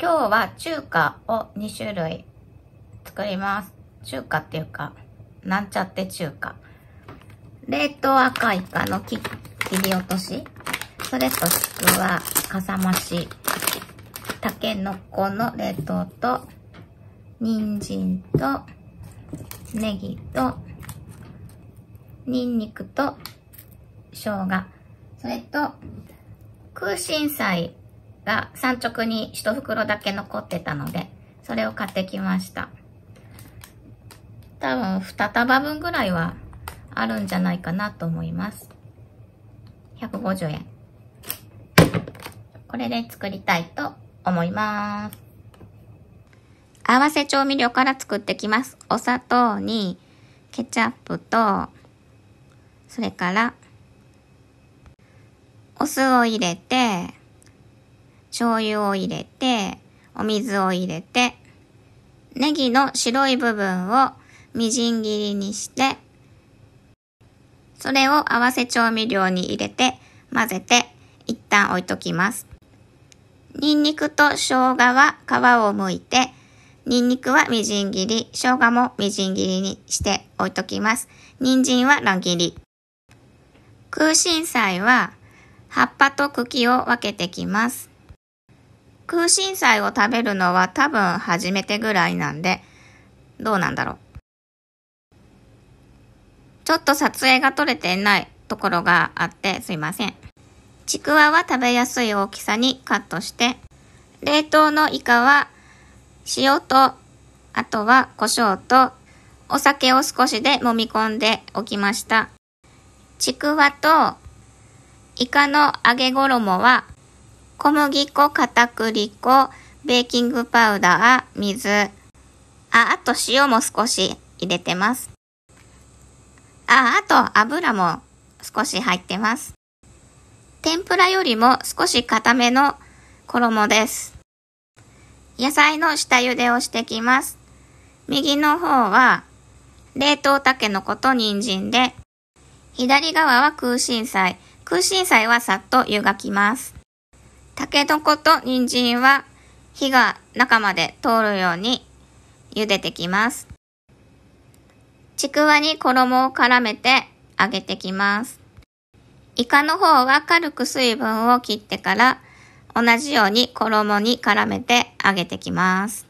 今日は中華を2種類作ります。中華っていうか、なんちゃって中華。冷凍赤イカの切り落とし。それとちくわ、かさ増し。たけのこの冷凍と、人参と、ネギと、ニンニクと、生姜。それと、空心菜が産直に1袋だけ残ってたので、それを買ってきました。多分2束分ぐらいはあるんじゃないかなと思います。150円。これで作りたいと思います。合わせ調味料から作ってきます。お砂糖にケチャップと、それからお酢を入れて、醤油を入れて、お水を入れて、ネギの白い部分をみじん切りにして、それを合わせ調味料に入れて混ぜて一旦置いときます。にんにくと生姜は皮を剥いて、にんにくはみじん切り、生姜もみじん切りにして置いときます。人参は乱切り。空心菜は葉っぱと茎を分けてきます。空心菜を食べるのは多分初めてぐらいなんで、どうなんだろう。ちょっと撮影が撮れてないところがあってすいません。ちくわは食べやすい大きさにカットして、冷凍のイカは塩と、あとは胡椒と、お酒を少しで揉み込んでおきました。ちくわと、イカの揚げ衣は小麦粉、片栗粉、ベーキングパウダー、水、あ、あと塩も少し入れてます。あ、あと油も少し入ってます。天ぷらよりも少し固めの衣です。野菜の下茹でをしてきます。右の方は冷凍たけのこと人参で、左側は空心菜。空心菜はさっと湯がきます。たけのこと人参は火が中まで通るように茹でてきます。ちくわに衣を絡めて揚げてきます。イカの方は軽く水分を切ってから同じように衣に絡めて揚げてきます。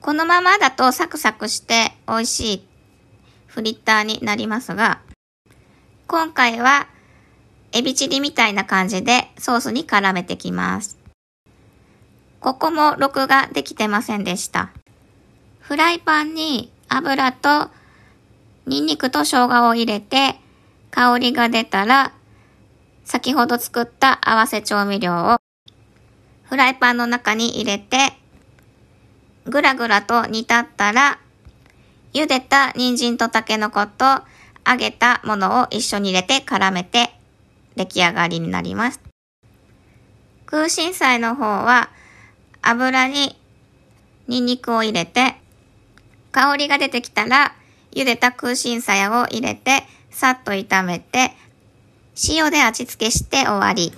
このままだとサクサクして美味しいフリッターになりますが、今回はエビチリみたいな感じでソースに絡めてきます。ここも録画できてませんでした。フライパンに油とニンニクと生姜を入れて香りが出たら先ほど作った合わせ調味料をフライパンの中に入れてぐらぐらと煮立ったら茹でた人参とたけのこと揚げたものを一緒に入れて絡めて出来上がりになります。空心菜の方は油にニンニクを入れて香りが出てきたら茹でた空心菜を入れてさっと炒めて塩で味付けして終わり。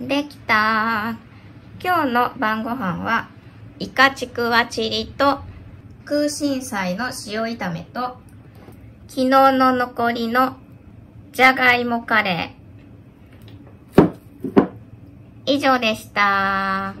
できた今日の晩ご飯はイカちくわチリと空心菜の塩炒めと昨日の残りのじゃがいもカレー。以上でした。